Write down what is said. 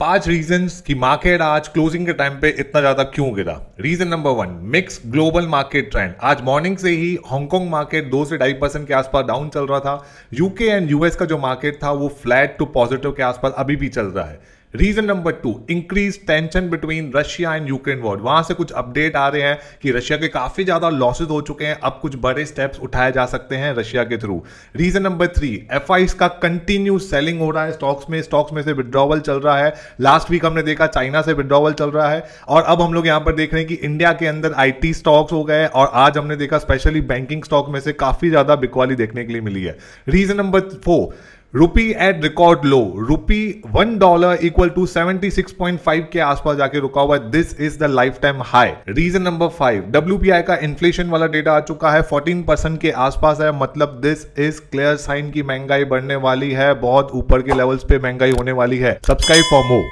पांच रीजन कि मार्केट आज क्लोजिंग के टाइम पे इतना ज्यादा क्यों गिरा reason number one mix global market trend आज मॉर्निंग से ही हांगकांग मार्केट दो से ढाई परसेंट के आसपास डाउन चल रहा था यूके एंड यूएस का जो मार्केट था वो फ्लैट टू पॉजिटिव के आसपास अभी भी चल रहा है reason number two increase tension between Russia and Ukraine war वहां से कुछ अपडेट आ रहे हैं कि रशिया के काफी ज्यादा लॉसेज हो चुके हैं अब कुछ बड़े स्टेप्स उठाए जा सकते हैं रशिया के through reason number three F का कंटिन्यू सेलिंग हो रहा है स्टॉक्स में स्टॉक्स में से विड्रॉवल चल रहा है लास्ट वीक हमने देखा चाइना से विड्रॉवल चल रहा है और अब हम लोग यहां पर देख रहे हैं कि इंडिया के अंदर आई स्टॉक्स हो गए और आज हमने देखा स्पेशली बैंकिंग स्टॉक में से काफी ज्यादा बिकवाली देखने के लिए मिली है reason number four rupee at record low rupee one dollar equal to seventy six point five के आसपास जाके रुका हुआ है this is the lifetime high reason number five W I का इन्फ्लेशन वाला डेटा आ चुका है फोर्टीन परसेंट के आसपास है मतलब दिस इज क्लियर साइन की महंगाई बढ़ने वाली है बहुत ऊपर के लेवल्स पे महंगाई होने वाली है सब्सक्राइब फॉर मोर